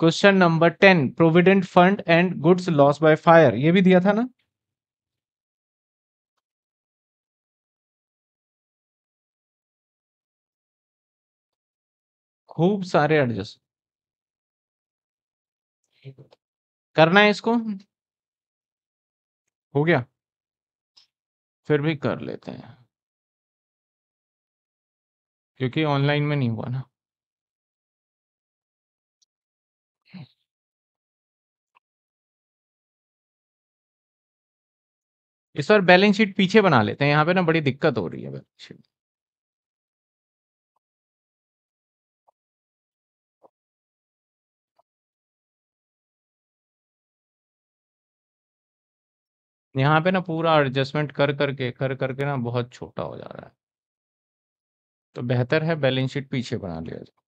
Question number ten provident fund and goods loss by fire ये भी दिया था ना खूब सारे एडजस्ट करना है इसको हो गया फिर भी कर लेते हैं क्योंकि ऑनलाइन में नहीं हुआ ना इस बार बैलेंस शीट पीछे बना लेते हैं यहाँ पे ना बड़ी दिक्कत हो रही है बैलेंस शीट यहाँ पे ना पूरा एडजस्टमेंट कर करके कर करके ना बहुत छोटा हो जा रहा है तो बेहतर है बैलेंस शीट पीछे बना लिया जाए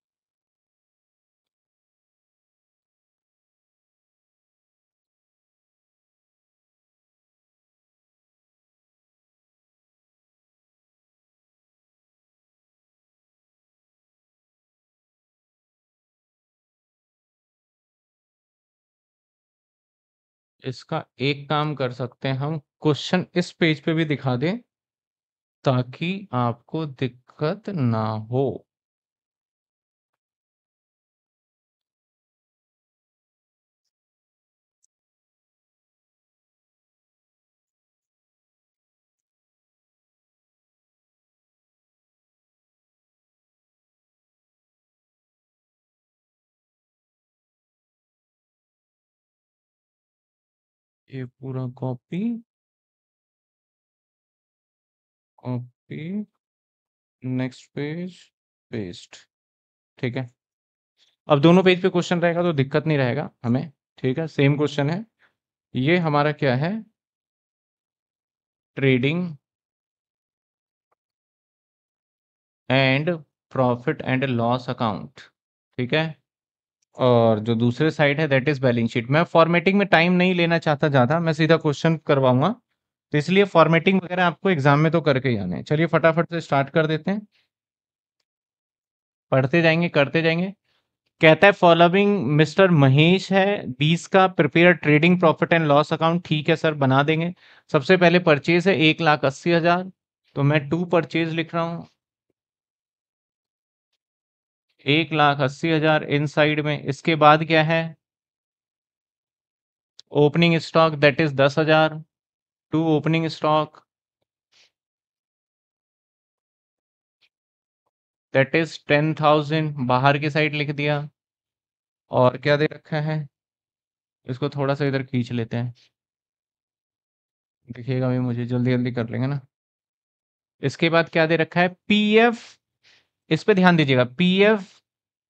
इसका एक काम कर सकते हैं हम क्वेश्चन इस पेज पे भी दिखा दें ताकि आपको दिक्कत ना हो ये पूरा copy copy next page paste ठीक है अब दोनों पेज पे क्वेश्चन रहेगा तो दिक्कत नहीं रहेगा हमें ठीक है सेम क्वेश्चन है ये हमारा क्या है trading and profit and loss account ठीक है और जो दूसरे साइड है दैट इज बैलेंस शीट मैं फॉर्मेटिंग में टाइम नहीं लेना चाहता ज़्यादा मैं सीधा क्वेश्चन करवाऊंगा तो इसलिए फॉर्मेटिंग वगैरह आपको एग्जाम में तो करके ही आने चलिए फटाफट से स्टार्ट कर देते हैं पढ़ते जाएंगे करते जाएंगे कहता है फॉलोविंग मिस्टर महेश है बीस का prepare trading profit and loss account ठीक है सर बना देंगे सबसे पहले परचेज है एक लाख अस्सी हजार तो मैं टू परचेज लिख रहा हूँ एक लाख अस्सी हजार इन साइड में इसके बाद क्या है ओपनिंग स्टॉक दैट इज दस हजार to opening stock that is ten thousand बाहर की साइड लिख दिया और क्या दे रखा है इसको थोड़ा सा इधर खींच लेते हैं देखिएगा भी मुझे जल्दी जल्दी कर लेंगे ना इसके बाद क्या दे रखा है पी एफ इस पे ध्यान दीजिएगा PF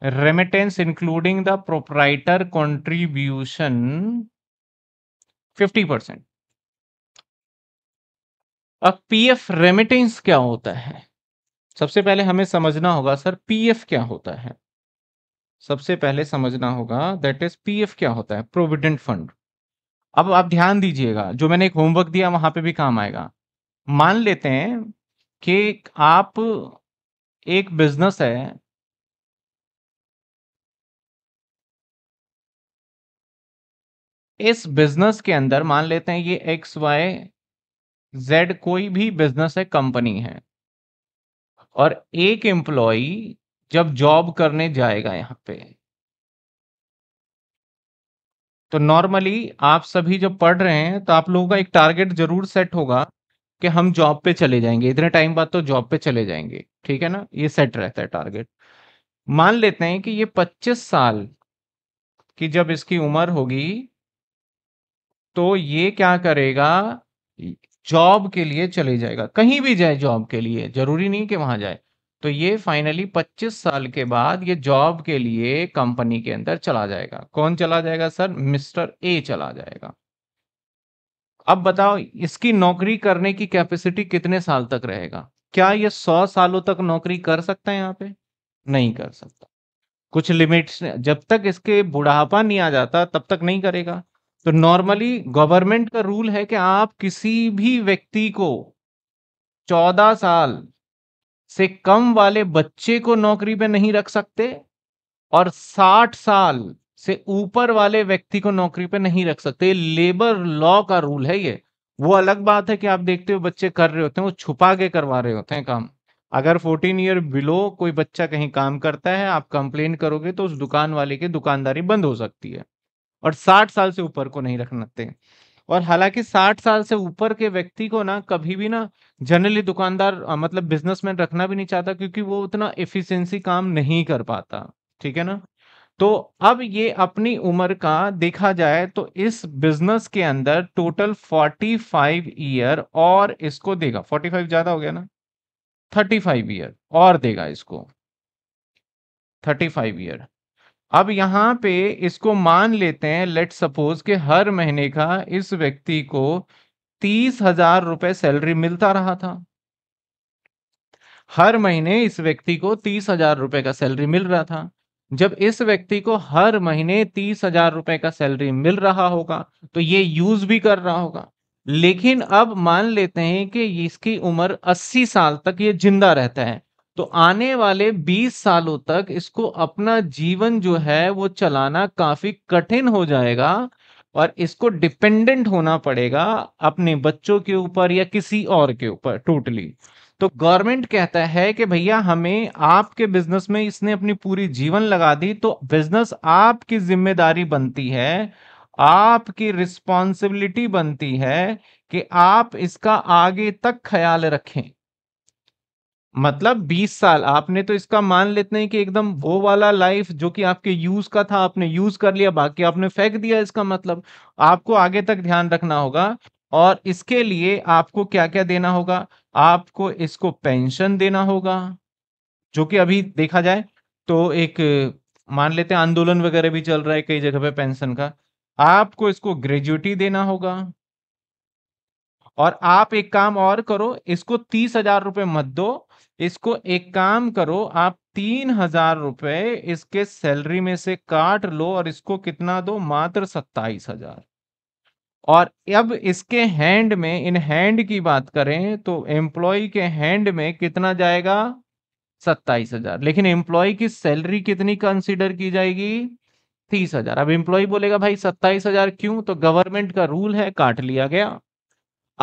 remittance including the proprietor contribution 50 percent अब पीएफ रेमिटेंस क्या होता है सबसे पहले हमें समझना होगा सर पीएफ क्या होता है सबसे पहले समझना होगा दैट इज पीएफ क्या होता है प्रोविडेंट फंड अब आप ध्यान दीजिएगा जो मैंने एक होमवर्क दिया वहां पे भी काम आएगा मान लेते हैं कि आप एक बिजनेस है इस बिजनेस के अंदर मान लेते हैं ये एक्स वाई जेड कोई भी बिजनेस है कंपनी है और एक एम्प्लॉय जब जॉब करने जाएगा यहां पे तो नॉर्मली आप सभी जब पढ़ रहे हैं तो आप लोगों का एक टारगेट जरूर सेट होगा कि हम जॉब पे चले जाएंगे इतने टाइम बाद तो जॉब पे चले जाएंगे ठीक है ना ये सेट रहता है टारगेट मान लेते हैं कि ये 25 साल की जब इसकी उम्र होगी तो ये क्या करेगा जॉब के लिए चले जाएगा कहीं भी जाए जॉब के लिए जरूरी नहीं कि वहां जाए तो ये फाइनली 25 साल के बाद ये जॉब के लिए कंपनी के अंदर चला जाएगा कौन चला जाएगा सर मिस्टर ए चला जाएगा अब बताओ इसकी नौकरी करने की कैपेसिटी कितने साल तक रहेगा क्या ये सौ सालों तक नौकरी कर सकता है यहाँ पे नहीं कर सकता कुछ लिमिट्स जब तक इसके बुढ़ापा नहीं आ जाता तब तक नहीं करेगा तो नॉर्मली गवर्नमेंट का रूल है कि आप किसी भी व्यक्ति को चौदह साल से कम वाले बच्चे को नौकरी पे नहीं रख सकते और साठ साल से ऊपर वाले व्यक्ति को नौकरी पे नहीं रख सकते लेबर लॉ का रूल है ये वो अलग बात है कि आप देखते हो बच्चे कर रहे होते हैं वो छुपा के करवा रहे होते हैं काम अगर 14 ईयर बिलो कोई बच्चा कहीं काम करता है आप कंप्लेन करोगे तो उस दुकान वाले की दुकानदारी बंद हो सकती है और 60 साल से ऊपर को नहीं रखते और हालांकि 60 साल से ऊपर के व्यक्ति को ना कभी भी ना जनरली दुकानदार मतलब बिजनेसमैन रखना भी नहीं चाहता क्योंकि वो उतना एफिशिएंसी काम नहीं कर पाता ठीक है ना तो अब ये अपनी उम्र का देखा जाए तो इस बिजनेस के अंदर टोटल 45 ईयर और इसको देगा 45 ज्यादा हो गया ना 35 ईयर और देगा इसको 35 ईयर अब यहां पे इसको मान लेते हैं लेट सपोज के हर महीने का इस व्यक्ति को तीस हजार रुपए सैलरी मिलता रहा था हर महीने इस व्यक्ति को तीस हजार रुपए का सैलरी मिल रहा था जब इस व्यक्ति को हर महीने तीस हजार रुपए का सैलरी मिल रहा होगा तो ये यूज भी कर रहा होगा लेकिन अब मान लेते हैं कि इसकी उम्र 80 साल तक ये जिंदा रहता है तो आने वाले 20 सालों तक इसको अपना जीवन जो है वो चलाना काफी कठिन हो जाएगा और इसको डिपेंडेंट होना पड़ेगा अपने बच्चों के ऊपर या किसी और के ऊपर टोटली totally. तो गवर्नमेंट कहता है कि भैया हमें आपके बिजनेस में इसने अपनी पूरी जीवन लगा दी तो बिजनेस आपकी जिम्मेदारी बनती है आपकी रिस्पॉन्सिबिलिटी बनती है कि आप इसका आगे तक ख्याल रखें मतलब 20 साल आपने तो इसका मान लेते हैं कि एकदम वो वाला लाइफ जो कि आपके यूज का था आपने यूज कर लिया बाकी आपने फेंक दिया इसका मतलब आपको आगे तक ध्यान रखना होगा और इसके लिए आपको क्या क्या देना होगा आपको इसको पेंशन देना होगा जो कि अभी देखा जाए तो एक मान लेते हैं आंदोलन वगैरह भी चल रहा है कई जगह पे पेंशन का आपको इसको ग्रेजुएटी देना होगा और आप एक काम और करो इसको तीस हजार रुपये मत दो इसको एक काम करो आप तीन हजार रुपये इसके सैलरी में से काट लो और इसको कितना दो मात्र सत्ताईस हजार और अब इसके हैंड में इन हैंड की बात करें तो एम्प्लॉय के हैंड में कितना जाएगा सत्ताईस हजार लेकिन एम्प्लॉय की सैलरी कितनी कंसिडर की जाएगी तीस हजार अब एम्प्लॉय बोलेगा भाई सत्ताईस हजार क्यों तो गवर्नमेंट का रूल है काट लिया गया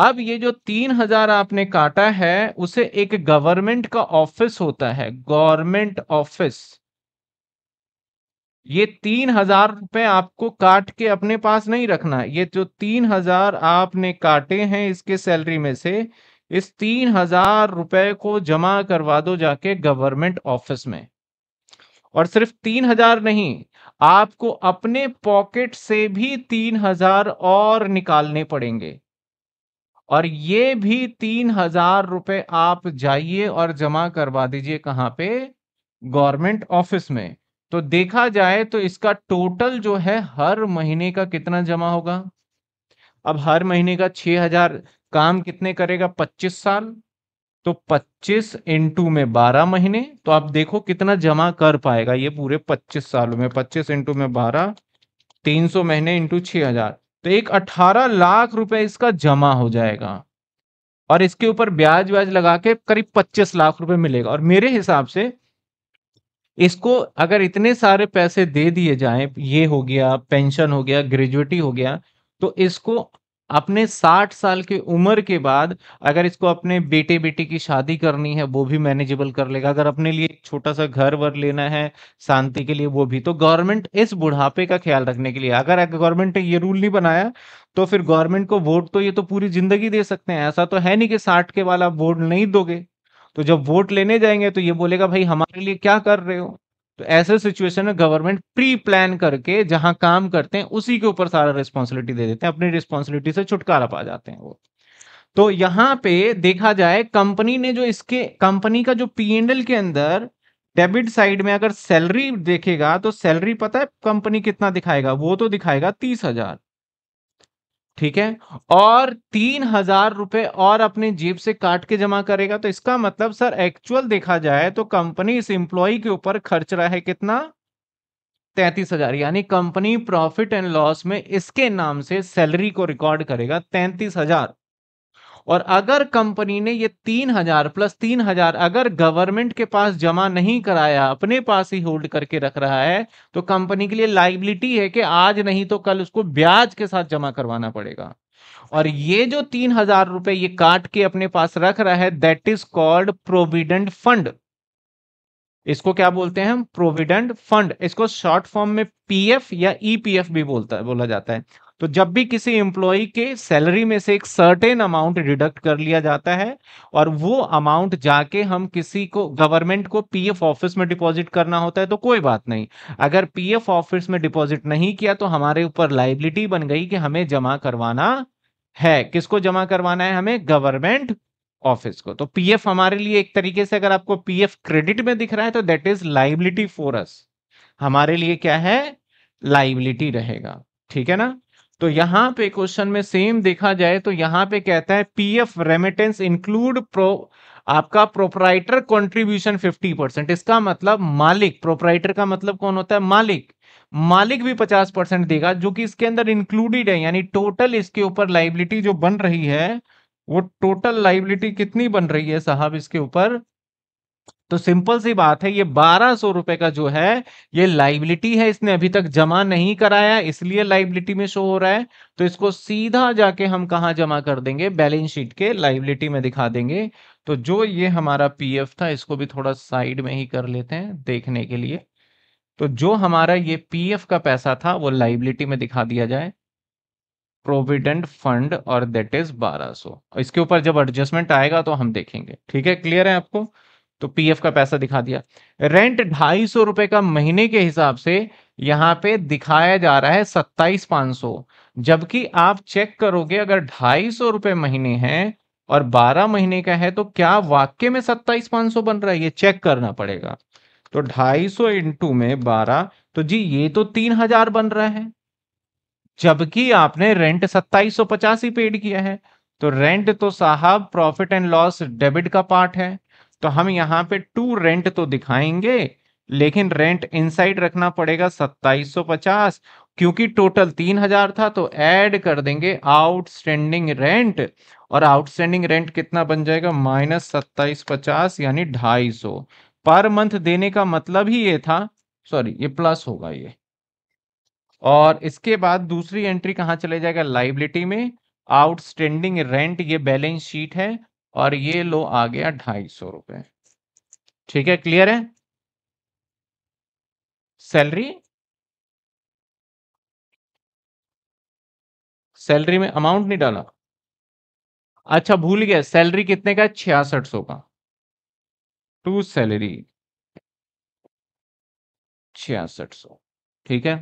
अब ये जो तीन हजार आपने काटा है उसे एक गवर्नमेंट का ऑफिस होता है गवर्नमेंट ऑफिस ये तीन हजार रुपए आपको काट के अपने पास नहीं रखना ये जो तीन हजार आपने काटे हैं इसके सैलरी में से इस तीन हजार रुपये को जमा करवा दो जाके गवर्नमेंट ऑफिस में और सिर्फ तीन हजार नहीं आपको अपने पॉकेट से भी तीन हजार और निकालने पड़ेंगे और ये भी तीन हजार रुपये आप जाइए और जमा करवा दीजिए कहाँ पे गवर्नमेंट ऑफिस में तो देखा जाए तो इसका टोटल जो है हर महीने का कितना जमा होगा अब हर महीने का छह हजार काम कितने करेगा पच्चीस साल तो पच्चीस इंटू में बारह महीने तो आप देखो कितना जमा कर पाएगा ये पूरे पच्चीस सालों में पच्चीस इंटू में बारह तीन सौ महीने इंटू छ हजार तो एक अठारह लाख रुपए इसका जमा हो जाएगा और इसके ऊपर ब्याज व्याज लगा के करीब पच्चीस लाख रुपए मिलेगा और मेरे हिसाब से इसको अगर इतने सारे पैसे दे दिए जाए ये हो गया पेंशन हो गया ग्रेजुएटी हो गया तो इसको अपने 60 साल की उम्र के बाद अगर इसको अपने बेटे बेटी की शादी करनी है वो भी मैनेजेबल कर लेगा अगर अपने लिए एक छोटा सा घर वर लेना है शांति के लिए वो भी तो गवर्नमेंट इस बुढ़ापे का ख्याल रखने के लिए अगर गवर्नमेंट ने ये रूल नहीं बनाया तो फिर गवर्नमेंट को वोट तो ये तो पूरी जिंदगी दे सकते हैं ऐसा तो है नहीं कि साठ के वाला वोट नहीं दोगे तो जब वोट लेने जाएंगे तो ये बोलेगा भाई हमारे लिए क्या कर रहे हो तो ऐसे सिचुएशन में गवर्नमेंट प्री प्लान करके जहां काम करते हैं उसी के ऊपर सारा रिस्पॉन्सिबिलिटी दे देते हैं अपनी रिस्पॉन्सिबिलिटी से छुटकारा पा जाते हैं वो तो यहां पे देखा जाए कंपनी ने जो इसके कंपनी का जो पी एंडल के अंदर डेबिट साइड में अगर सैलरी देखेगा तो सैलरी पता है कंपनी कितना दिखाएगा वो तो दिखाएगा तीस हजार ठीक है और तीन हजार रुपए और अपने जेब से काट के जमा करेगा तो इसका मतलब सर एक्चुअल देखा जाए तो कंपनी इस एम्प्लॉय के ऊपर खर्च रहा है कितना तैतीस हजार यानी कंपनी प्रॉफिट एंड लॉस में इसके नाम से सैलरी को रिकॉर्ड करेगा तैंतीस हजार और अगर कंपनी ने ये तीन हजार प्लस तीन हजार अगर गवर्नमेंट के पास जमा नहीं कराया अपने पास ही होल्ड करके रख रहा है तो कंपनी के लिए लाइबिलिटी है कि आज नहीं तो कल उसको ब्याज के साथ जमा करवाना पड़ेगा और ये जो तीन हजार रुपए ये काट के अपने पास रख रहा है that is called provident fund इसको क्या बोलते हैं हम प्रोविडेंट फंड इसको शॉर्ट फॉर्म में पीएफ या ईपीएफ e भी बोलता है बोला जाता है तो जब भी किसी एम्प्लॉय के सैलरी में से एक सर्टेन अमाउंट डिडक्ट कर लिया जाता है और वो अमाउंट जाके हम किसी को गवर्नमेंट को पीएफ ऑफिस में डिपॉजिट करना होता है तो कोई बात नहीं अगर पीएफ ऑफिस में डिपॉजिट नहीं किया तो हमारे ऊपर लाइबिलिटी बन गई कि हमें जमा करवाना है किसको जमा करवाना है हमें गवर्नमेंट ऑफिस को तो पीएफ हमारे लिए एक तरीके से अगर आपको पीएफ क्रेडिट में दिख रहा है तो दैट इज लाइबिलिटी फोरस हमारे लिए क्या है लाइबिलिटी रहेगा ठीक है ना तो यहां पे क्वेश्चन में सेम देखा जाए तो यहां पे कहता है पीएफ रेमिटेंस इंक्लूड प्रो आपका प्रोपराइटर कंट्रीब्यूशन 50 परसेंट इसका मतलब मालिक प्रोपराइटर का मतलब कौन होता है मालिक मालिक भी 50 परसेंट देगा जो कि इसके अंदर इंक्लूडेड है यानी टोटल इसके ऊपर लाइबिलिटी जो बन रही है वो टोटल लाइबिलिटी कितनी बन रही है साहब इसके ऊपर तो सिंपल सी बात है ये बारह सौ रुपए का जो है ये लाइबिलिटी है इसने अभी तक जमा नहीं कराया इसलिए लाइबिलिटी में शो हो रहा है तो इसको सीधा जाके हम कहा जमा कर देंगे बैलेंस शीट के लाइबिलिटी में दिखा देंगे तो जो ये हमारा पीएफ था इसको भी थोड़ा साइड में ही कर लेते हैं देखने के लिए तो जो हमारा ये पीएफ का पैसा था वो लाइबिलिटी में दिखा दिया जाए प्रोविडेंट फंड और दैट इज 1200 इसके ऊपर जब एडजस्टमेंट आएगा तो हम देखेंगे ठीक है क्लियर है आपको तो पीएफ का पैसा दिखा दिया रेंट ढाई सौ रुपए का महीने के हिसाब से यहाँ पे दिखाया जा रहा है सत्ताईस पांच सौ जबकि आप चेक करोगे अगर ढाई सौ रुपए महीने हैं और बारह महीने का है तो क्या वाक्य में सत्ताईस पांच सौ बन रहा है ये चेक करना पड़ेगा तो ढाई सौ इंटू में बारह तो जी ये तो तीन हजार बन रहा है जबकि आपने रेंट सत्ताईस सौ पचासी पेड किया है तो रेंट तो साहब प्रॉफिट एंड लॉस डेबिट का पार्ट है तो हम यहाँ पे टू रेंट तो दिखाएंगे लेकिन रेंट इनसाइड रखना पड़ेगा 2750 क्योंकि टोटल 3000 था तो ऐड कर देंगे आउटस्टैंडिंग रेंट और आउटस्टैंडिंग रेंट कितना बन जाएगा माइनस सत्ताईस पचास यानी ढाई सौ पर मंथ देने का मतलब ही ये था सॉरी ये प्लस होगा ये और इसके बाद दूसरी एंट्री कहाँ चले जाएगा लाइबिलिटी में आउटस्टैंडिंग रेंट ये बैलेंस शीट है और ये लो आ गया ढाई सौ रुपए ठीक है क्लियर है सैलरी सैलरी में अमाउंट नहीं डाला अच्छा भूल गया सैलरी कितने का छियासठ सौ का टू सैलरी छियासठ सौ ठीक है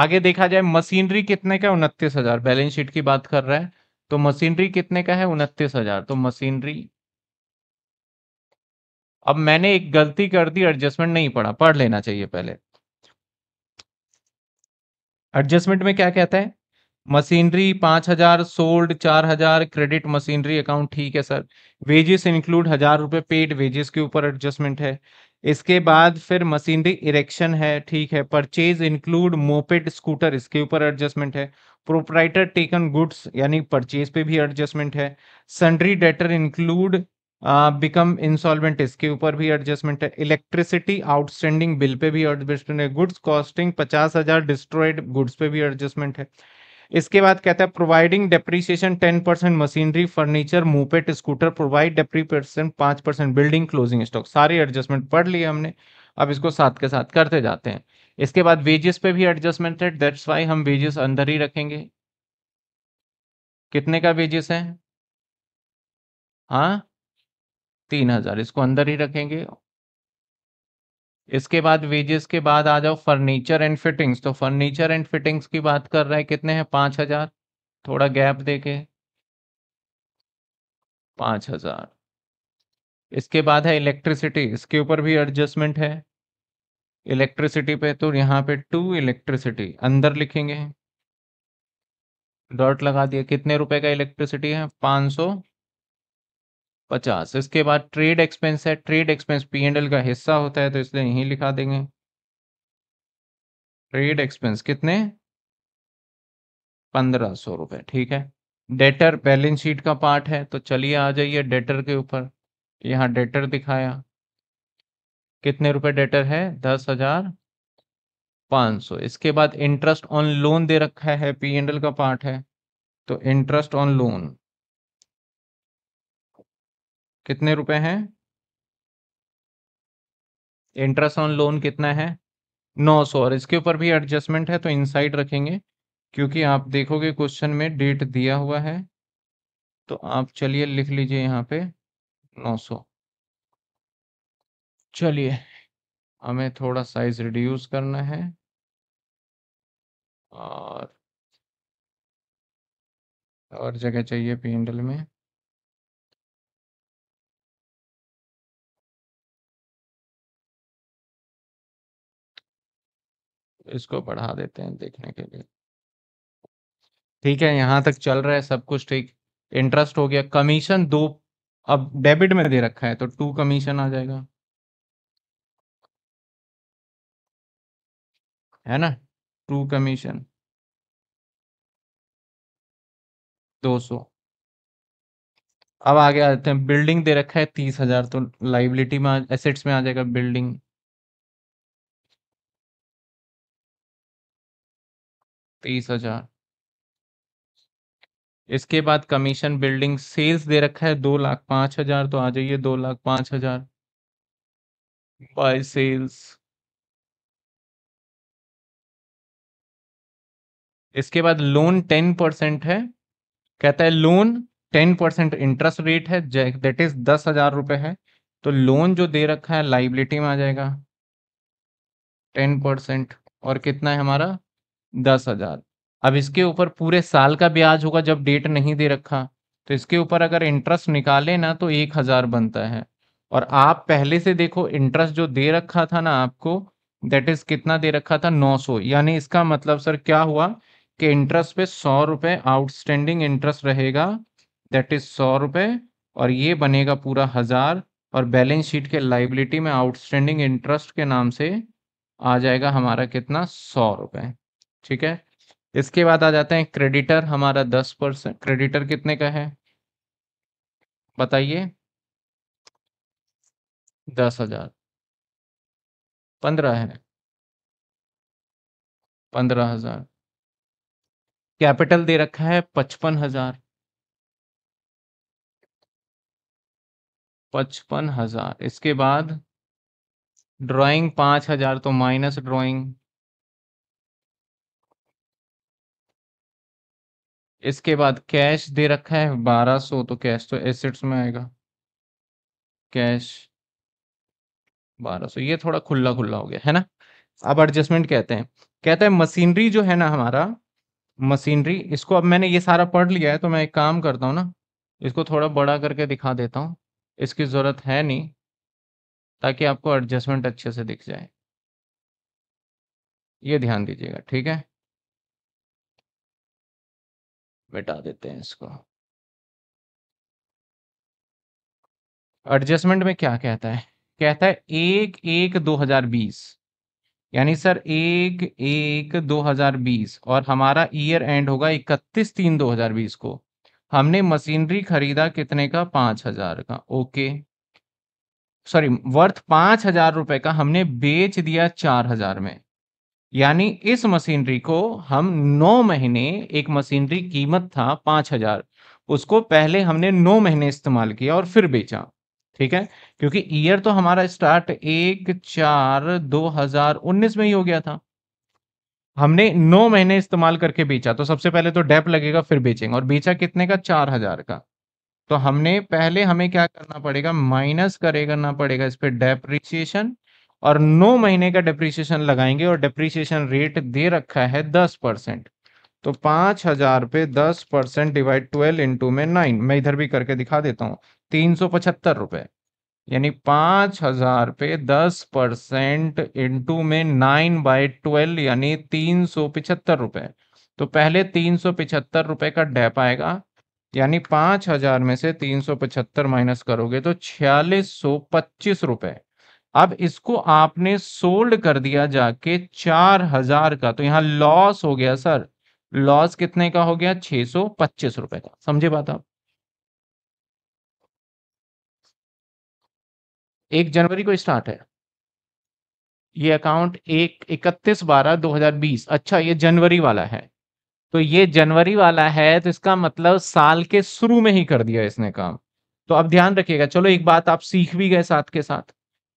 आगे देखा जाए मशीनरी कितने का उनतीस हजार बैलेंस शीट की बात कर रहा है तो मशीनरी कितने का है उनतीस हजार तो मशीनरी अब मैंने एक गलती कर दी एडजस्टमेंट नहीं पढ़ा पढ़ लेना चाहिए पहले एडजस्टमेंट में क्या कहता है मशीनरी पांच हजार सोल्ड चार हजार क्रेडिट मशीनरी अकाउंट ठीक है सर वेजेस इंक्लूड हजार रुपए पेड वेजेस के ऊपर एडजस्टमेंट है इसके बाद फिर मशीनरी इरेक्शन है ठीक है परचेज इंक्लूड मोपेड स्कूटर इसके ऊपर एडजस्टमेंट है प्रोपराइटर टेकन गुड्स यानी परचेज पे भी एडजस्टमेंट है sundry debtor include become insolvent इसके ऊपर भी एडजस्टमेंट है इलेक्ट्रिसिटी आउटस्टैंडिंग बिल पे भी एडजस्टमेंट है गुड्स कॉस्टिंग पचास हजार डिस्ट्रॉयड गुड्स पे भी एडजस्टमेंट है इसके बाद कहता है providing depreciation ten percent machinery furniture moped scooter provide depreciation पांच परसेंट बिल्डिंग क्लोजिंग स्टॉक सारे एडजस्टमेंट पढ़ लिए हमने अब इसको साथ के साथ करते जाते हैं इसके बाद वेजेस पे भी एडजस्टमेंट है दैट्स वाई हम वेजेस अंदर ही रखेंगे कितने का वेजेस है हाँ तीन हजार इसको अंदर ही रखेंगे इसके बाद वेजेस के बाद आ जाओ फर्नीचर एंड फिटिंग्स तो फर्नीचर एंड फिटिंग्स की बात कर रहे हैं कितने हैं पांच हजार थोड़ा गैप देखे पांच हजार इसके बाद है इलेक्ट्रिसिटी इसके ऊपर भी एडजस्टमेंट है इलेक्ट्रिसिटी पे तो यहाँ पे टू इलेक्ट्रिसिटी अंदर लिखेंगे डॉट लगा दिया कितने रुपए का इलेक्ट्रिसिटी है पांच सौ पचास तो इसके बाद ट्रेड एक्सपेंस है trade expense P and L का हिस्सा होता है तो इसलिए यहीं लिखा देंगे ट्रेड एक्सपेंस कितने पंद्रह सौ रुपए ठीक है डेटर बैलेंस शीट का पार्ट है तो चलिए आ जाइए डेटर के ऊपर यहाँ डेटर दिखाया कितने रुपए डेटर है दस हजार पाँच सौ इसके बाद इंटरेस्ट ऑन लोन दे रखा है पी एंड एल का पार्ट है तो इंटरेस्ट ऑन लोन कितने रुपए हैं इंटरेस्ट ऑन लोन कितना है नौ सौ और इसके ऊपर भी एडजस्टमेंट है तो इनसाइड रखेंगे क्योंकि आप देखोगे क्वेश्चन में डेट दिया हुआ है तो आप चलिए लिख लीजिए यहाँ पे नौ सौ चलिए हमें थोड़ा साइज रिड्यूस करना है और और जगह चाहिए पेंडल में इसको बढ़ा देते हैं देखने के लिए ठीक है यहाँ तक चल रहा है सब कुछ ठीक इंटरेस्ट हो गया कमीशन दो अब डेबिट में दे रखा है तो टू कमीशन आ जाएगा है ना टू कमीशन दो सौ अब आगे आते हैं बिल्डिंग दे रखा है तीस हजार तो लाइबिलिटी में एसेट्स में आ जाएगा बिल्डिंग तेईस हजार इसके बाद कमीशन बिल्डिंग सेल्स दे रखा है दो लाख पांच हजार तो आ जाइए दो लाख पांच हजार बाय सेल्स इसके बाद लोन टेन परसेंट है कहता है loan ten percent interest rate है दैट इज दस हजार रुपये है तो लोन जो दे रखा है लाइबिलिटी में आ जाएगा टेन परसेंट और कितना है हमारा दस हजार अब इसके ऊपर पूरे साल का ब्याज होगा जब डेट नहीं दे रखा तो इसके ऊपर अगर इंटरेस्ट निकाले ना तो एक हजार बनता है और आप पहले से देखो इंटरेस्ट जो दे रखा था ना आपको दैट इज कितना दे रखा था नौ सौ यानी इसका मतलब सर क्या हुआ कि इंटरेस्ट पे सौ रुपये आउटस्टैंडिंग इंटरेस्ट रहेगा दैट इज सौ रुपये और ये बनेगा पूरा हजार और बैलेंस शीट के लाइबिलिटी में आउटस्टैंडिंग इंटरेस्ट के नाम से आ जाएगा हमारा कितना सौ रुपये ठीक है इसके बाद आ जाते हैं क्रेडिटर हमारा दस परसेंट क्रेडिटर कितने का है बताइए दस हजार पंद्रह है पंद्रह हजार कैपिटल दे रखा है पचपन हजार पचपन हजार इसके बाद ड्राइंग पांच हजार तो माइनस ड्राइंग इसके बाद कैश दे रखा है बारह सौ तो कैश तो एसेट्स में आएगा कैश बारह सौ ये थोड़ा खुला खुला हो गया है ना अब एडजस्टमेंट कहते हैं कहते हैं मशीनरी जो है ना हमारा मशीनरी इसको अब मैंने ये सारा पढ़ लिया है तो मैं एक काम करता हूँ ना इसको थोड़ा बड़ा करके दिखा देता हूँ इसकी ज़रूरत है नहीं ताकि आपको एडजस्टमेंट अच्छे से दिख जाए ये ध्यान दीजिएगा ठीक है मिटा देते हैं इसको एडजस्टमेंट में क्या कहता है कहता है एक एक दो हजार बीस यानी सर एक एक दो हजार बीस और हमारा ईयर एंड होगा इकतीस तीन दो हजार बीस को हमने मशीनरी खरीदा कितने का पांच हजार का ओके सॉरी वर्थ पांच हजार रुपए का हमने बेच दिया चार हजार में यानी इस मशीनरी को हम नौ महीने एक मशीनरी कीमत था पांच हजार उसको पहले हमने नौ महीने इस्तेमाल किया और फिर बेचा ठीक है क्योंकि ईयर तो हमारा स्टार्ट एक चार दो हजार उन्नीस में ही हो गया था हमने नौ महीने इस्तेमाल करके बेचा तो सबसे पहले तो डेप लगेगा फिर बेचेंगे और बेचा कितने का चार हजार का तो हमने पहले हमें क्या करना पड़ेगा माइनस करेगा ना पड़ेगा इस पर डेप्रिसिएशन और नौ महीने का डेप्रीसिएशन लगाएंगे और डिप्रिसिएशन रेट दे रखा है दस परसेंट तो पांच हजार पे दस परसेंट डिवाइड ट्वेल्व इंटू में नाइन मैं इधर भी करके दिखा देता हूँ तीन सौ पचहत्तर रुपए यानी पांच हजार पे दस परसेंट इंटू में नाइन बाई ट्वेल्व यानी तीन सौ पिछहत्तर रुपए तो पहले तीन सौ पिछहत्तर रुपए का डेप आएगा यानी पांच हजार में से तीन सौ पचहत्तर माइनस करोगे तो छियालीस सौ पच्चीस रुपए अब इसको आपने सोल्ड कर दिया जाके चार हजार का तो यहाँ लॉस हो गया सर लॉस कितने का हो गया छह सौ पच्चीस रुपए का समझे बात आप एक जनवरी को स्टार्ट है ये अकाउंट एक इकतीस बारह दो हजार बीस अच्छा ये जनवरी वाला है तो ये जनवरी वाला है तो इसका मतलब साल के शुरू में ही कर दिया इसने काम तो अब ध्यान रखिएगा चलो एक बात आप सीख भी गए साथ के साथ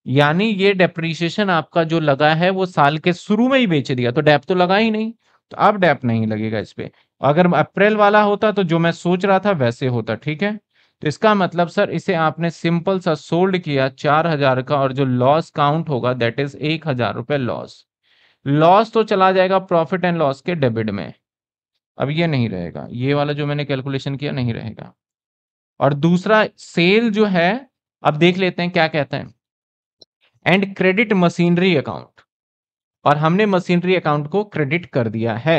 यानी ये डेप्रीशिएशन आपका जो लगा है वो साल के शुरू में ही बेच दिया तो डैप तो लगा ही नहीं तो अब डैप नहीं लगेगा इस पर अगर अप्रैल वाला होता तो जो मैं सोच रहा था वैसे होता ठीक है तो इसका मतलब सर इसे आपने सिंपल सा सोल्ड किया चार हजार का और जो लॉस काउंट होगा दैट इज एक हजार रुपये लॉस लॉस तो चला जाएगा प्रॉफिट एंड लॉस के डेबिट में अब ये नहीं रहेगा ये वाला जो मैंने कैलकुलेशन किया नहीं रहेगा और दूसरा सेल जो है अब देख लेते हैं क्या कहते हैं एंड क्रेडिट मशीनरी अकाउंट और हमने मशीनरी अकाउंट को क्रेडिट कर दिया है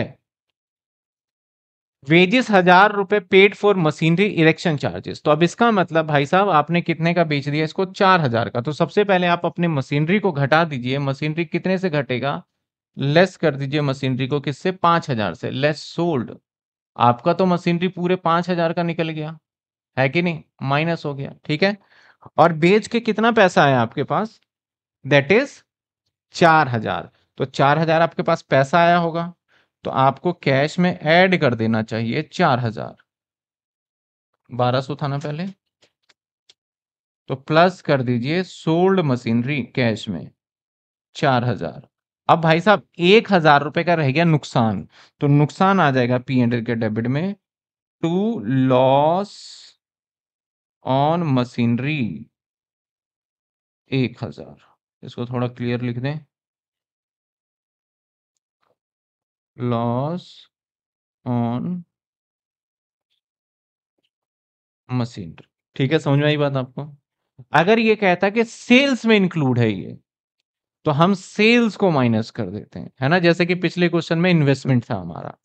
वेजिस हजार रुपए paid for machinery election charges तो अब इसका मतलब भाई साहब आपने कितने का बेच दिया इसको चार हजार का तो सबसे पहले आप अपने मशीनरी को घटा दीजिए मशीनरी कितने से घटेगा लेस कर दीजिए मशीनरी को किससे पांच हजार से लेस सोल्ड आपका तो मशीनरी पूरे पांच हजार का निकल गया है कि नहीं माइनस हो गया ठीक है और बेच के कितना पैसा आया आपके पास दैट इज चार हजार तो चार हजार आपके पास पैसा आया होगा तो आपको कैश में ऐड कर देना चाहिए चार हजार बारह सो था ना पहले तो प्लस कर दीजिए सोल्ड मशीनरी कैश में चार हजार अब भाई साहब एक हजार रुपए का रह गया नुकसान तो नुकसान आ जाएगा पी एंड के डेबिट में टू लॉस ऑन मशीनरी एक हजार इसको थोड़ा क्लियर लिख दें लॉस ऑन मशीनरी ठीक है समझ में आई बात आपको अगर ये कहता कि सेल्स में इंक्लूड है ये तो हम सेल्स को माइनस कर देते हैं है ना जैसे कि पिछले क्वेश्चन में इन्वेस्टमेंट था हमारा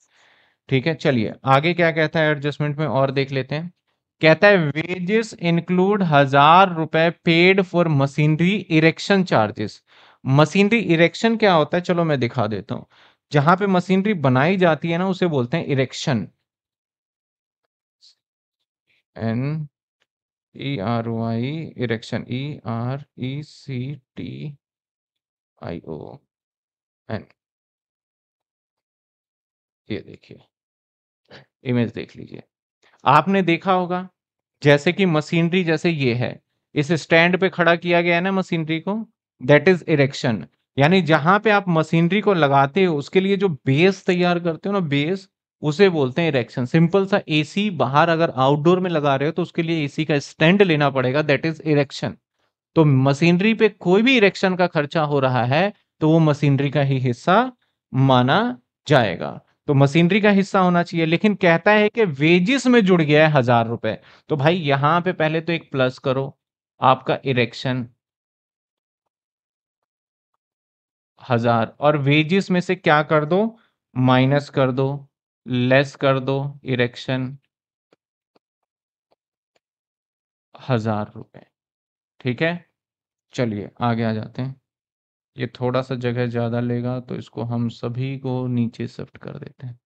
ठीक है चलिए आगे क्या कहता है एडजस्टमेंट में और देख लेते हैं कहता है वेजेस इंक्लूड हजार रुपए paid for machinery erection charges machinery erection क्या होता है चलो मैं दिखा देता हूं जहां पे मशीनरी बनाई जाती है ना उसे बोलते हैं erection N E R Y erection E R E C T I O N ये देखिए इमेज देख लीजिए आपने देखा होगा जैसे कि मशीनरी जैसे ये है इस स्टैंड पे खड़ा किया गया है ना मशीनरी को दैट इज इरेक्शन यानी जहां पे आप मशीनरी को लगाते हो उसके लिए जो बेस तैयार करते हो ना बेस उसे बोलते हैं इरेक्शन सिंपल सा एसी बाहर अगर आउटडोर में लगा रहे हो तो उसके लिए एसी का स्टैंड लेना पड़ेगा दैट इज इरेक्शन तो मशीनरी पे कोई भी इरेक्शन का खर्चा हो रहा है तो वो मशीनरी का ही हिस्सा माना जाएगा तो मशीनरी का हिस्सा होना चाहिए लेकिन कहता है कि वेजिस में जुड़ गया है हजार रुपए तो भाई यहां पे पहले तो एक प्लस करो आपका इरेक्शन हजार और वेजिस में से क्या कर दो माइनस कर दो लेस कर दो इरेक्शन हजार रुपए ठीक है चलिए आगे आ जाते हैं ये थोड़ा सा जगह ज़्यादा लेगा तो इसको हम सभी को नीचे शिफ्ट कर देते हैं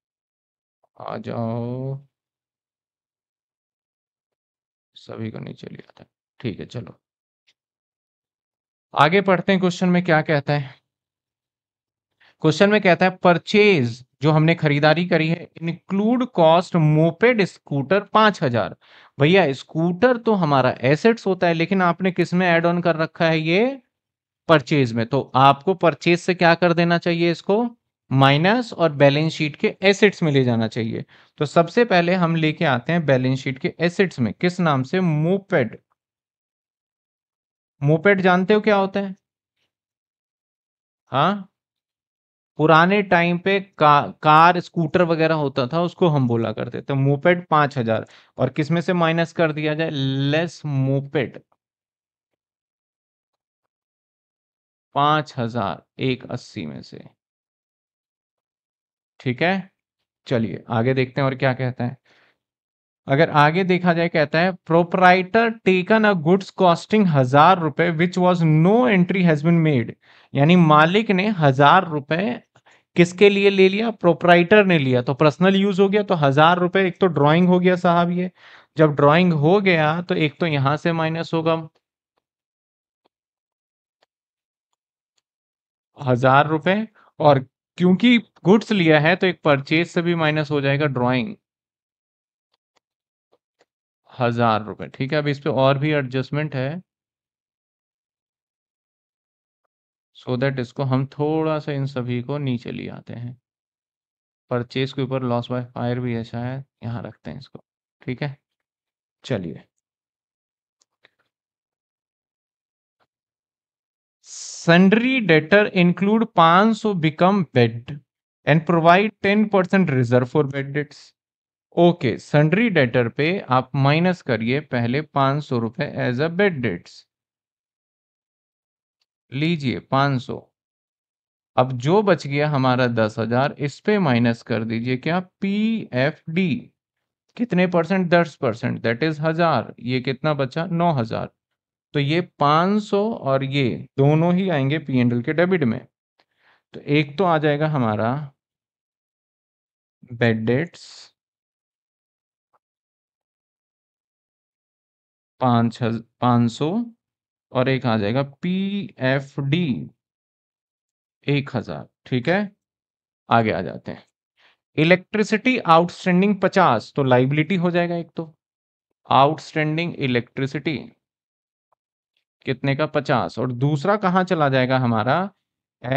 आ जाओ सभी को नीचे ले आता ठीक है चलो आगे पढ़ते हैं क्वेश्चन में क्या कहता है क्वेश्चन में कहता है परचेज जो हमने खरीदारी करी है इंक्लूड कॉस्ट मोपेड स्कूटर पांच हजार भैया स्कूटर तो हमारा एसेट्स होता है लेकिन आपने किसमें एड ऑन कर रखा है ये परचेज में तो आपको परचेज से क्या कर देना चाहिए इसको माइनस और बैलेंस शीट के एसेट्स में ले जाना चाहिए तो सबसे पहले हम लेके आते हैं बैलेंस शीट के एसेट्स में किस नाम से मोपेड मोपेड जानते हो क्या होता है हाँ पुराने टाइम पे का, कार स्कूटर वगैरह होता था उसको हम बोला करते तो मोपेड पांच हजार और किसमें से माइनस कर दिया जाए लेस मोपेड पांच हजार एक अस्सी में से ठीक है चलिए आगे देखते हैं और क्या कहता है अगर आगे देखा जाए कहता है proprietor taken a goods costing हजार रुपए which was no entry has been made यानी मालिक ने हजार रुपए किसके लिए ले लिया प्रोपराइटर ने लिया तो पर्सनल यूज हो गया तो हजार रुपए एक तो ड्राइंग हो गया साहब ये जब ड्राइंग हो गया तो एक तो यहां से माइनस होगा हजार रुपए और क्योंकि गुड्स लिया है तो एक परचेज से भी माइनस हो जाएगा ड्राइंग हजार रुपए ठीक है अब इस पे और भी एडजस्टमेंट है सो so दैट इसको हम थोड़ा सा इन सभी को नीचे ले आते हैं परचेज के ऊपर लॉस बाय फायर भी ऐसा है यहां रखते हैं इसको ठीक है चलिए sundry debtor include 500 become bad and provide 10% reserve for bad debts okay okay, sundry debtor पे आप माइनस करिए पहले पांच सौ रुपए एज अ बेड डेट्स लीजिए पांच सो अब जो बच गया हमारा दस हजार इस पे माइनस कर दीजिए क्या पी एफ डी कितने परसेंट दस परसेंट दैट इज हजार ये कितना बचा नौ हजार तो ये 500 और ये दोनों ही आएंगे पी एंड एल के डेबिट में तो एक तो आ जाएगा हमारा बेड डेट्स पाँच पांच सौ और एक आ जाएगा पी एफ डी एक हजार ठीक है आगे आ जाते हैं इलेक्ट्रिसिटी आउटस्टैंडिंग पचास तो लाइबिलिटी हो जाएगा एक तो आउटस्टैंडिंग इलेक्ट्रिसिटी कितने का पचास और दूसरा कहाँ चला जाएगा हमारा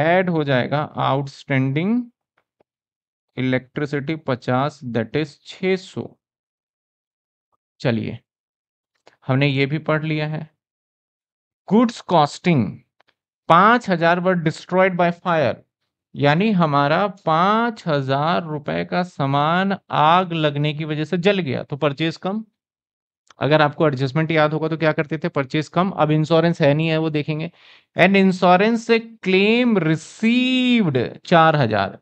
ऐड हो जाएगा आउटस्टैंडिंग इलेक्ट्रिसिटी पचास दैट इज छ सौ चलिए हमने ये भी पढ़ लिया है गुड्स कॉस्टिंग पांच हजार वर डिस्ट्रॉयड बाय फायर यानी हमारा पांच हजार रुपए का सामान आग लगने की वजह से जल गया तो परचेज कम अगर आपको एडजस्टमेंट याद होगा तो क्या करते थे परचेज कम अब इंश्योरेंस है नहीं है वो देखेंगे एंड इंश्योरेंस से क्लेम रिसीव्ड चार हजार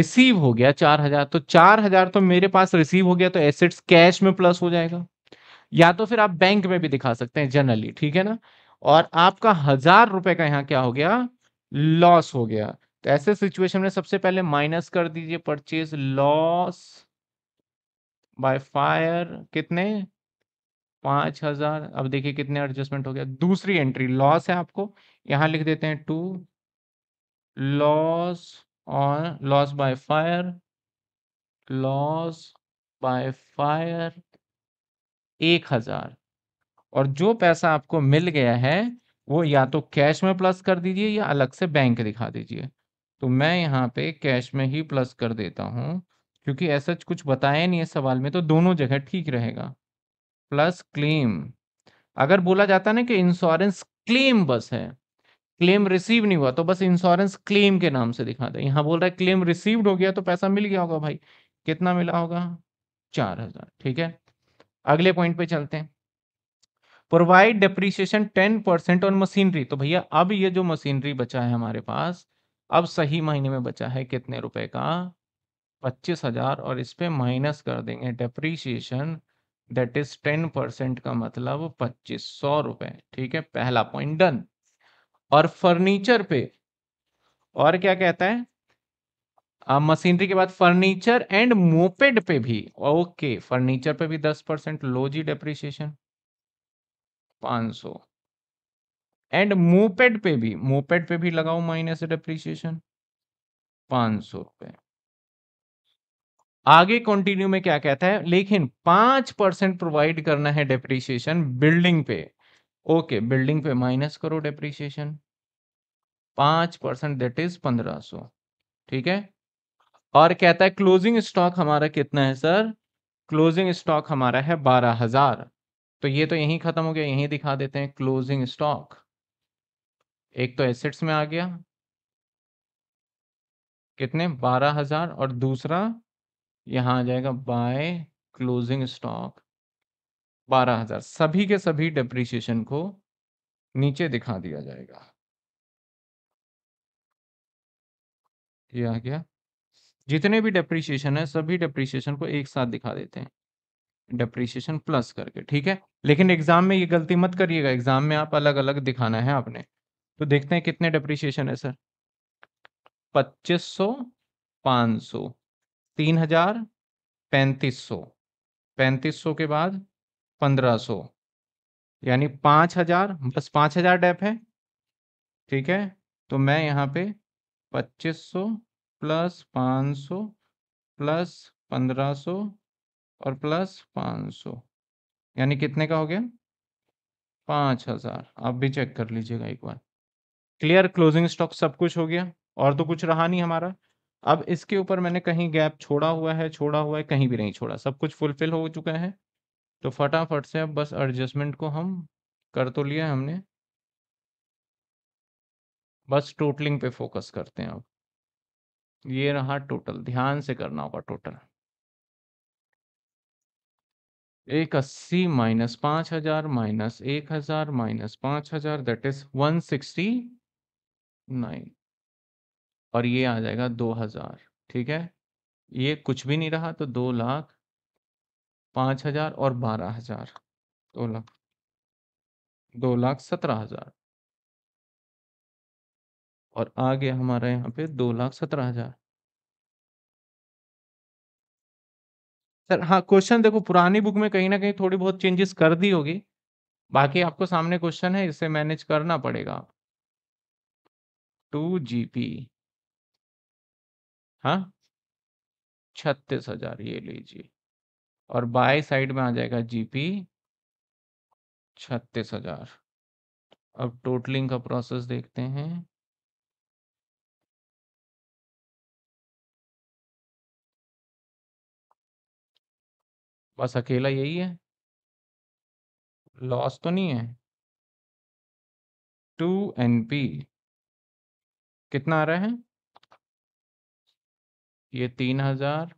रिसीव हो गया चार हजार तो चार हजार तो मेरे पास रिसीव हो गया तो एसेट्स कैश में प्लस हो जाएगा या तो फिर आप बैंक में भी दिखा सकते हैं जनरली ठीक है ना और आपका हजार रुपए का यहाँ क्या हो गया लॉस हो गया तो ऐसे सिचुएशन में सबसे पहले माइनस कर दीजिए परचेज लॉस बाय फायर कितने पांच हजार अब देखिए कितने एडजस्टमेंट हो गया दूसरी एंट्री लॉस है आपको यहां लिख देते हैं टू लॉस और loss by fire loss by fire एक हजार और जो पैसा आपको मिल गया है वो या तो कैश में प्लस कर दीजिए या अलग से बैंक दिखा दीजिए तो मैं यहाँ पे कैश में ही प्लस कर देता हूँ क्योंकि ऐसा कुछ बताया नहीं है सवाल में तो दोनों जगह ठीक रहेगा प्लस क्लेम अगर बोला जाता ना कि इंश्योरेंस क्लेम बस है क्लेम रिसीव नहीं हुआ तो बस इंश्योरेंस क्लेम के नाम से दिखा दे यहाँ बोल रहा है क्लेम रिसीव्ड हो गया तो पैसा मिल गया होगा भाई कितना मिला होगा चार हजार ठीक है अगले पॉइंट पे चलते हैं provide depreciation ten percent on machinery तो भैया अब ये जो मशीनरी बचा है हमारे पास अब सही महीने में बचा है कितने रुपए का पच्चीस हजार और इस पर माइनस कर देंगे depreciation that is ten percent का मतलब पच्चीस सौ रुपए ठीक है पहला पॉइंट डन और फर्नीचर पे और क्या कहता है मशीनरी के बाद फर्नीचर एंड मोपेड पे भी ओके फर्नीचर पे भी दस परसेंट लो जी डेप्रिसिएशन पांच सौ एंड मोपेड पे भी मोपेड पे भी लगाओ माइनस डेप्रीशिएशन पांच सौ रुपए आगे कंटिन्यू में क्या कहता है लेकिन पांच परसेंट प्रोवाइड करना है डेप्रिसिएशन बिल्डिंग पे ओके बिल्डिंग पे माइनस करो डेप्रिसिएशन पांच परसेंट दट इज पंद्रह सो ठीक है और कहता है क्लोजिंग स्टॉक हमारा कितना है सर क्लोजिंग स्टॉक हमारा है बारह हजार तो ये तो यहीं खत्म हो गया यहीं दिखा देते हैं क्लोजिंग स्टॉक एक तो एसेट्स में आ गया कितने बारह हजार और दूसरा यहाँ आ जाएगा बाय क्लोजिंग स्टॉक बारह हजार सभी के सभी डेप्रिसिएशन को नीचे दिखा दिया जाएगा ये आ गया जितने भी डेप्रिसिएशन है सभी डेप्रिसिएशन को एक साथ दिखा देते हैं डेप्रिसिएशन प्लस करके ठीक है लेकिन एग्जाम में ये गलती मत करिएगा एग्जाम में आप अलग अलग दिखाना है आपने तो देखते हैं कितने डेप्रिसिएशन है सर पच्चीस सौ पाँच सौ तीन हजार पैंतीस सौ पैंतीस सौ के बाद पंद्रह सौ यानी पाँच हजार बस पाँच हजार डेप है ठीक है तो मैं यहाँ पे पच्चीस सौ प्लस पाँच सौ प्लस पंद्रह सौ और प्लस पाँच सौ यानी कितने का हो गया पाँच हजार आप भी चेक कर लीजिएगा एक बार क्लियर क्लोजिंग स्टॉक सब कुछ हो गया और तो कुछ रहा नहीं हमारा अब इसके ऊपर मैंने कहीं गैप छोड़ा हुआ है छोड़ा हुआ है कहीं भी नहीं छोड़ा सब कुछ फुलफिल हो चुका है तो फटाफट से अब बस एडजस्टमेंट को हम कर तो लिया हमने बस टोटलिंग पे फोकस करते हैं अब ये रहा टोटल ध्यान से करना होगा टोटल एक अस्सी माइनस पांच हजार माइनस एक हजार माइनस पांच हजार that is one sixty nine और ये आ जाएगा दो हजार ठीक है ये कुछ भी नहीं रहा तो दो लाख पांच हजार और बारह हजार दो लाख दो लाख सत्रह हजार और आ गया हमारा यहाँ पे दो लाख सत्रह हजार सर हाँ क्वेश्चन देखो पुरानी बुक में कहीं ना कहीं थोड़ी बहुत चेंजेस कर दी होगी बाकी आपको सामने क्वेश्चन है इसे मैनेज करना पड़ेगा टू जी पी हाँ? हजार ये लीजिए और बाय साइड में आ जाएगा जीपी हजार अब टोटलिंग का प्रोसेस देखते हैं बस अकेला यही है लॉस तो नहीं है टू एनपी कितना आ रहा है ये हजार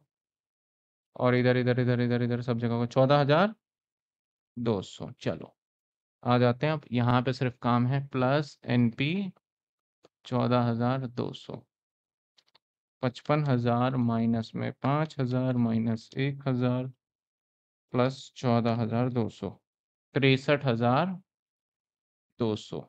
और इधर इधर इधर इधर इधर सब जगह को सौ चलो आ जाते हैं अब यहाँ पे सिर्फ काम है प्लस एनपी सौ पचपन हजार माइनस में पाँच हजार माइनस एक हजार प्लस चौदह हजार दो सौ तिरसठ हजार दो सौ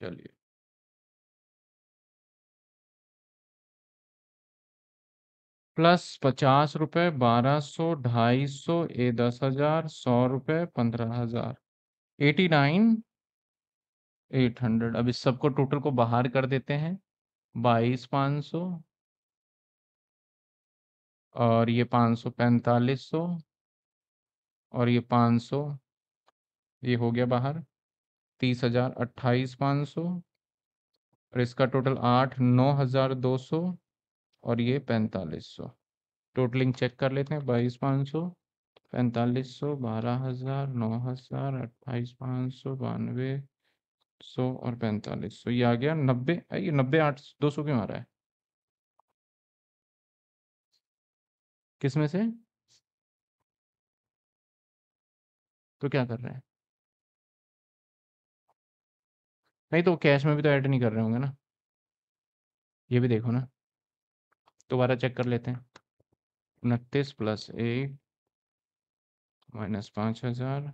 चलिए प्लस पचास रुपये बारह सौ ढाई सौ ए दस हजार सौ रुपये पंद्रह हजार एटी नाइन एट हंड्रेड अब इस सबको टोटल को बाहर कर देते हैं बाईस पाँच सौ और ये पाँच सौ पैंतालीस सौ और ये पाँच सौ ये हो गया बाहर तीस हजार अट्ठाईस पाँच सौ और इसका टोटल आठ नौ हजार दो सौ और ये पैंतालीस सौ टोटलिंग चेक कर लेते हैं बाईस पाँच सौ पैंतालीस सौ बारह हजार नौ हजार अट्ठाईस पाँच सौ बानवे सौ और पैंतालीस सौ ये आ गया नब्बे ये नब्बे आठ दो सौ क्यों आ रहा है किसमें से तो क्या कर रहे हैं नहीं तो कैश में भी तो ऐड नहीं कर रहे होंगे ना ये भी देखो ना दोबारा चेक कर लेते हैं उनतीस प्लस एक माइनस पाँच हजार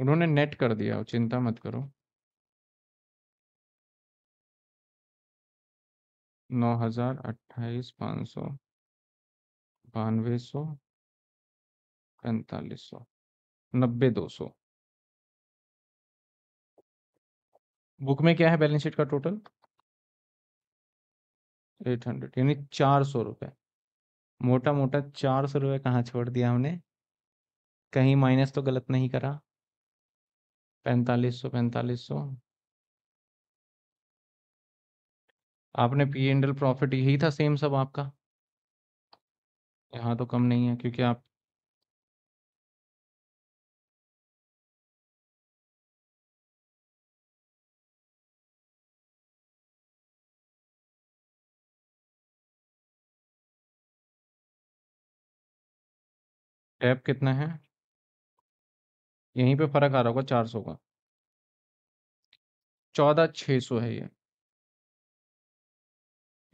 उन्होंने नेट कर दिया चिंता मत करो नौ हजार अट्ठाईस पाँच सौ बानवे सौ पैंतालीस सौ नब्बे दो सौ बुक में क्या है बैलेंस शीट का टोटल एट हंड्रेड यानी चार सौ रुपये मोटा मोटा चार सौ रुपये कहाँ छोड़ दिया हमने कहीं माइनस तो गलत नहीं करा पैंतालीस सौ पैंतालीस सौ आपने पी एंडल प्रॉफिट यही था सेम सब आपका यहाँ तो कम नहीं है क्योंकि आप टैप कितना है यहीं पे फर्क आ रहा होगा चार सौ का चौदह छः सौ है ये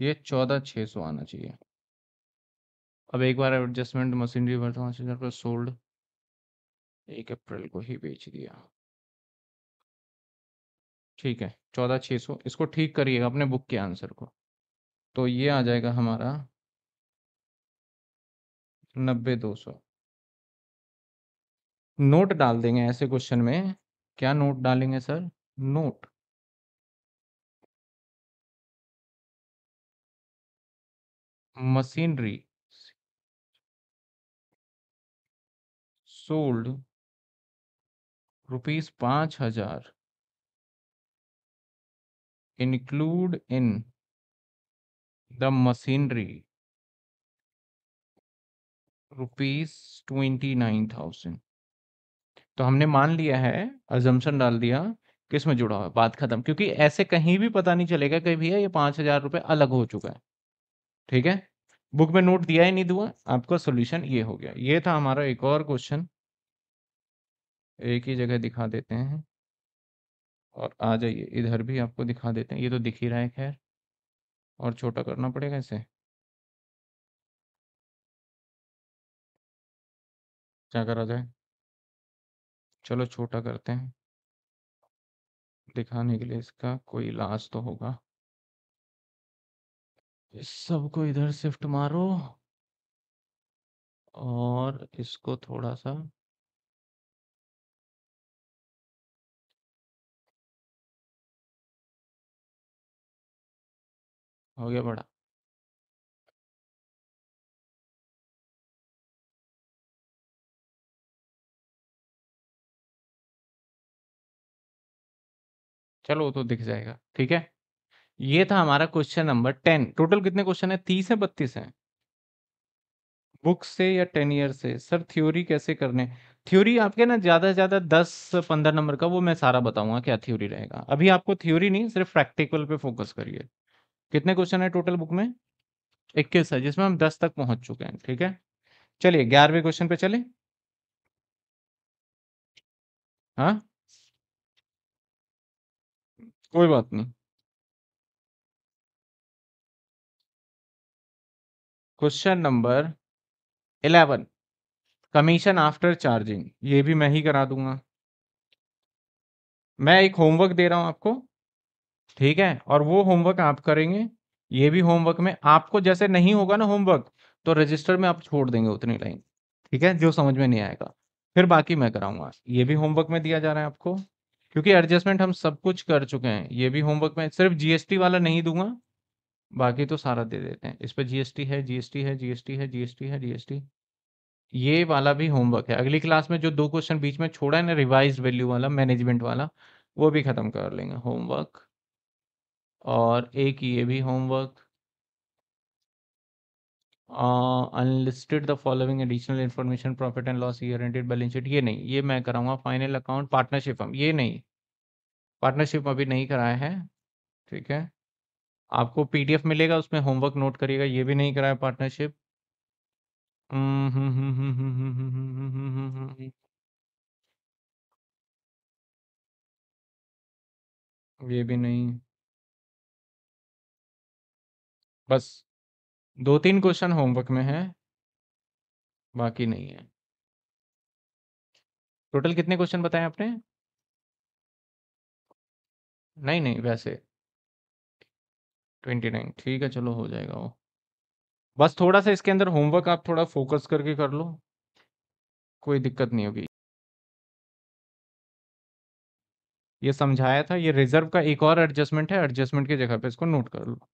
ये चौदह छः सौ आना चाहिए अब एक बार एडजस्टमेंट मशीनरी वर्तमान सीजन सोल्ड एक अप्रैल को ही बेच दिया ठीक है चौदह छः सौ इसको ठीक करिएगा अपने बुक के आंसर को तो ये आ जाएगा हमारा नब्बे दो सौ नोट डाल देंगे ऐसे क्वेश्चन में क्या नोट डालेंगे sir note machinery sold rupees पांच हजार include in the machinery rupees twenty nine thousand तो हमने मान लिया है अजम्सन डाल दिया किस में जुड़ा हुआ बात खत्म क्योंकि ऐसे कहीं भी पता नहीं चलेगा कि भैया ये पांच हजार रुपये अलग हो चुका है ठीक है बुक में नोट दिया ही नहीं दुआ आपका सोल्यूशन ये हो गया ये था हमारा एक और क्वेश्चन एक ही जगह दिखा देते हैं और आ जाइए इधर भी आपको दिखा देते हैं ये तो दिख ही रहा है खैर और छोटा करना पड़ेगा इसे क्या करा जाए चलो छोटा करते हैं दिखाने के लिए इसका कोई इलाज तो होगा इस सबको इधर शिफ्ट मारो और इसको थोड़ा सा हो गया बड़ा चलो वो तो दिख जाएगा ठीक है ये था हमारा क्वेश्चन नंबर टेन टोटल कितने क्वेश्चन है तीस है बत्तीस है बुक से या टेन ईयर से सर थ्योरी कैसे करने थ्योरी आपके ना ज़्यादा से ज़्यादा दस पंद्रह नंबर का वो मैं सारा बताऊंगा क्या थ्योरी रहेगा अभी आपको थ्योरी नहीं सिर्फ प्रैक्टिकल पे फोकस करिए कितने क्वेश्चन है टोटल बुक में इक्कीस है जिसमें हम दस तक पहुंच चुके हैं ठीक है चलिए ग्यारहवें क्वेश्चन पे चले हाँ कोई बात नहीं। Question number eleven commission after charging ये भी मैं ही करा दूंगा मैं एक होमवर्क दे रहा हूं आपको ठीक है और वो होमवर्क आप करेंगे ये भी होमवर्क में आपको जैसे नहीं होगा ना होमवर्क तो रजिस्टर में आप छोड़ देंगे उतनी लाइन ठीक है जो समझ में नहीं आएगा फिर बाकी मैं कराऊंगा ये भी होमवर्क में दिया जा रहा है आपको क्योंकि एडजस्टमेंट हम सब कुछ कर चुके हैं ये भी होमवर्क में सिर्फ जीएसटी वाला नहीं दूंगा बाकी तो सारा दे देते हैं इस पर जीएसटी है जीएसटी है जीएसटी है जीएसटी है जीएसटी ये वाला भी होमवर्क है अगली क्लास में जो दो क्वेश्चन बीच में छोड़ा है ना रिवाइज वैल्यू वाला मैनेजमेंट वाला वो भी खत्म कर लेंगे होमवर्क और एक ये भी homework unlisted the following additional information profit and loss loss year ended ये नहीं ये मैं कराऊंगा फाइनल अकाउंट पार्टनरशिप हम ये नहीं पार्टनरशिप अभी नहीं कराया है ठीक है आपको पीडीएफ मिलेगा उसमें होमवर्क नोट करिएगा ये भी नहीं कराया पार्टनरशिप ये भी नहीं बस दो तीन क्वेश्चन होमवर्क में है बाकी नहीं है टोटल कितने क्वेश्चन बताए आपने नहीं नहीं वैसे ट्वेंटी नाइन ठीक है चलो हो जाएगा वो बस थोड़ा सा इसके अंदर होमवर्क आप थोड़ा फोकस करके कर लो कोई दिक्कत नहीं होगी ये समझाया था ये रिजर्व का एक और एडजस्टमेंट है एडजस्टमेंट की जगह पे इसको नोट कर लो